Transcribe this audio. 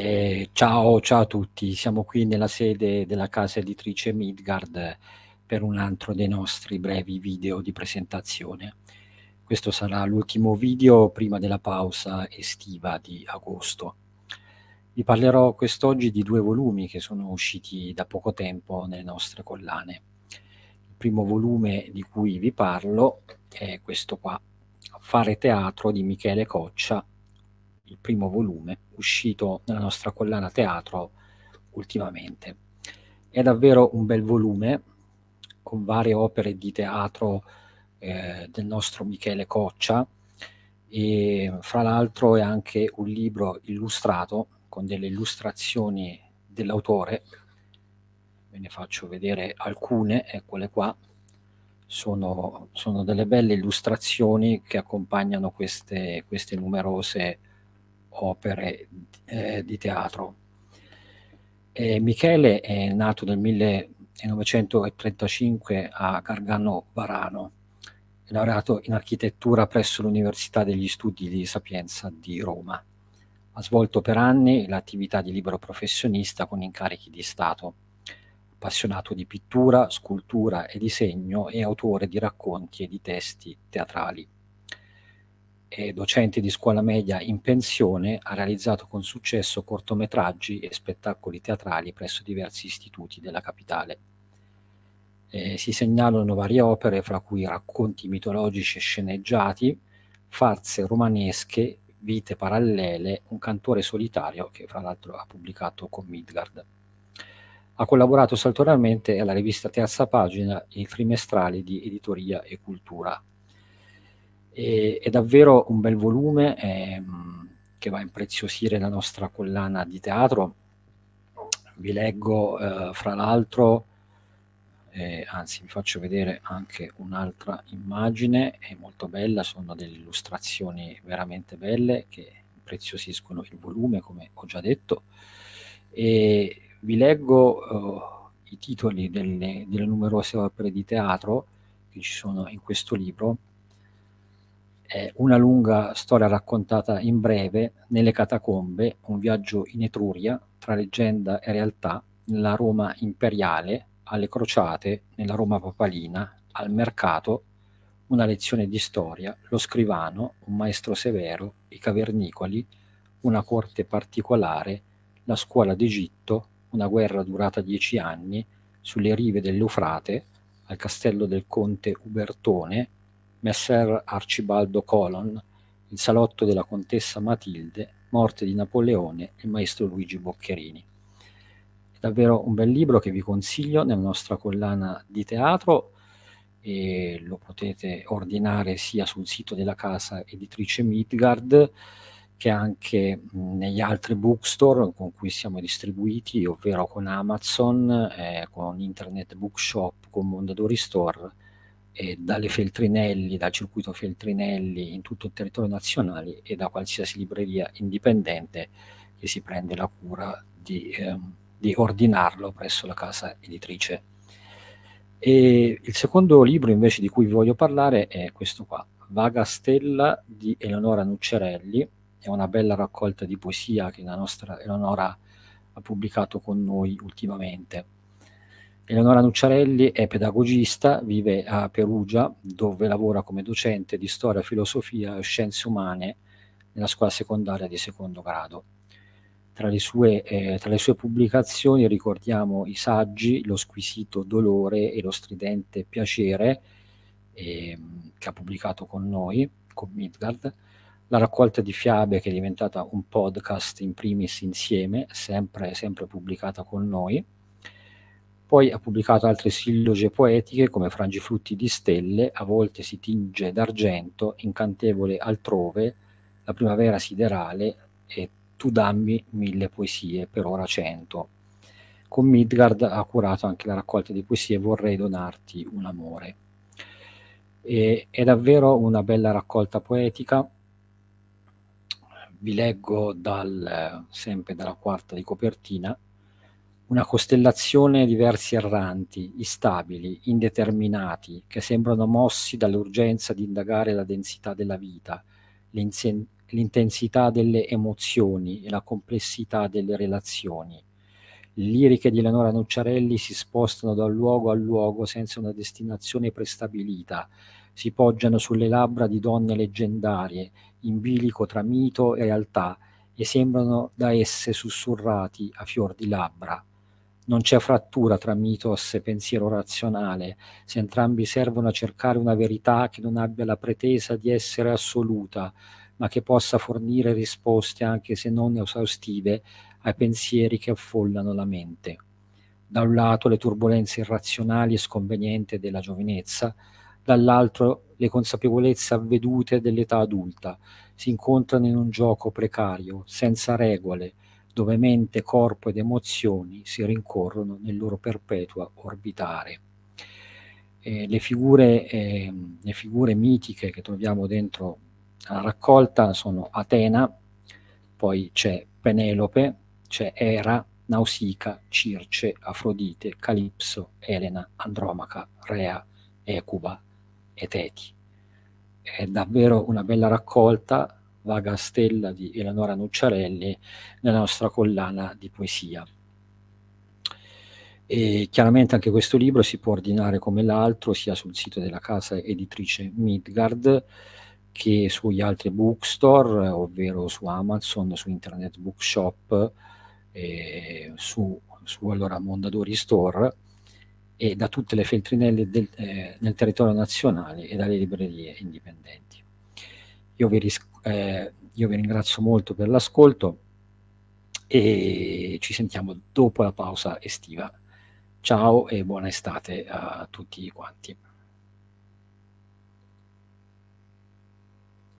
Eh, ciao, ciao, a tutti, siamo qui nella sede della casa editrice Midgard per un altro dei nostri brevi video di presentazione. Questo sarà l'ultimo video prima della pausa estiva di agosto. Vi parlerò quest'oggi di due volumi che sono usciti da poco tempo nelle nostre collane. Il primo volume di cui vi parlo è questo qua, Fare teatro di Michele Coccia il primo volume uscito nella nostra collana teatro ultimamente. È davvero un bel volume con varie opere di teatro eh, del nostro Michele Coccia e fra l'altro è anche un libro illustrato con delle illustrazioni dell'autore. Ve ne faccio vedere alcune, eccole qua. Sono, sono, delle belle illustrazioni che accompagnano queste, queste numerose opere eh, di teatro. E Michele è nato nel 1935 a Gargano Varano, è laureato in architettura presso l'Università degli Studi di Sapienza di Roma. Ha svolto per anni l'attività di libero professionista con incarichi di Stato. Appassionato di pittura, scultura e disegno, è autore di racconti e di testi teatrali e docente di scuola media in pensione, ha realizzato con successo cortometraggi e spettacoli teatrali presso diversi istituti della capitale. Eh, si segnalano varie opere, fra cui racconti mitologici e sceneggiati, farze romanesche, vite parallele, un cantore solitario che fra l'altro ha pubblicato con Midgard. Ha collaborato saltuariamente alla rivista Terza Pagina e i trimestrali di Editoria e Cultura e, è davvero un bel volume ehm, che va a impreziosire la nostra collana di teatro. Vi leggo eh, fra l'altro, eh, anzi vi faccio vedere anche un'altra immagine, è molto bella, sono delle illustrazioni veramente belle che impreziosiscono il volume, come ho già detto. E vi leggo eh, i titoli delle, delle numerose opere di teatro che ci sono in questo libro eh, una lunga storia raccontata in breve nelle catacombe, un viaggio in Etruria tra leggenda e realtà, nella Roma imperiale, alle crociate, nella Roma papalina, al mercato, una lezione di storia, lo scrivano, un maestro severo, i cavernicoli, una corte particolare, la scuola d'Egitto, una guerra durata dieci anni, sulle rive dell'Eufrate, al castello del conte Ubertone, Messer Arcibaldo Colon, Il salotto della contessa Matilde, Morte di Napoleone e Maestro Luigi Boccherini. È davvero un bel libro che vi consiglio nella nostra collana di teatro e lo potete ordinare sia sul sito della casa editrice Midgard che anche negli altri bookstore con cui siamo distribuiti, ovvero con Amazon, eh, con Internet Bookshop, con Mondadori Store eh, dalle Feltrinelli, dal circuito Feltrinelli in tutto il territorio nazionale e da qualsiasi libreria indipendente che si prende la cura di, ehm, di ordinarlo presso la casa editrice. E il secondo libro invece di cui vi voglio parlare è questo qua, Vaga Stella di Eleonora Nuccerelli, è una bella raccolta di poesia che la nostra Eleonora ha pubblicato con noi ultimamente. Eleonora Nucciarelli è pedagogista, vive a Perugia dove lavora come docente di storia, filosofia e scienze umane nella scuola secondaria di secondo grado. Tra le, sue, eh, tra le sue pubblicazioni ricordiamo i saggi Lo squisito dolore e lo stridente piacere eh, che ha pubblicato con noi, con Midgard, la raccolta di fiabe che è diventata un podcast in primis insieme, sempre, sempre pubblicata con noi, poi ha pubblicato altre silloge poetiche come Frangiflutti di stelle, a volte si tinge d'argento, incantevole altrove, la primavera siderale e tu dammi mille poesie, per ora cento. Con Midgard ha curato anche la raccolta di poesie Vorrei donarti un amore. E, è davvero una bella raccolta poetica. Vi leggo dal, eh, sempre dalla quarta di copertina una costellazione di versi erranti, instabili, indeterminati, che sembrano mossi dall'urgenza di indagare la densità della vita, l'intensità delle emozioni e la complessità delle relazioni. Le liriche di Leonora Nucciarelli si spostano da luogo a luogo senza una destinazione prestabilita, si poggiano sulle labbra di donne leggendarie, in bilico tra mito e realtà, e sembrano da esse sussurrati a fior di labbra non c'è frattura tra mitos e pensiero razionale, se entrambi servono a cercare una verità che non abbia la pretesa di essere assoluta, ma che possa fornire risposte, anche se non esaustive, ai pensieri che affollano la mente. Da un lato le turbulenze irrazionali e sconvenienti della giovinezza, dall'altro le consapevolezze avvedute dell'età adulta si incontrano in un gioco precario, senza regole, dove mente, corpo ed emozioni si rincorrono nel loro perpetua orbitare. Eh, le, figure, eh, le, figure, mitiche che troviamo dentro la raccolta sono Atena, poi c'è Penelope, c'è Era, Nausica, Circe, Afrodite, Calipso, Elena, Andromaca, Rea, Ecuba e Teti. È davvero una bella raccolta Vaga Stella di Eleonora Nucciarelli nella nostra collana di poesia. E chiaramente anche questo libro si può ordinare come l'altro sia sul sito della casa editrice Midgard che sugli altri bookstore, ovvero su Amazon, su Internet Bookshop, su, su allora, Mondadori Store e da tutte le feltrinelle del, eh, nel territorio nazionale e dalle librerie indipendenti. Io vi, eh, io vi ringrazio molto per l'ascolto e ci sentiamo dopo la pausa estiva. Ciao e buona estate a tutti quanti.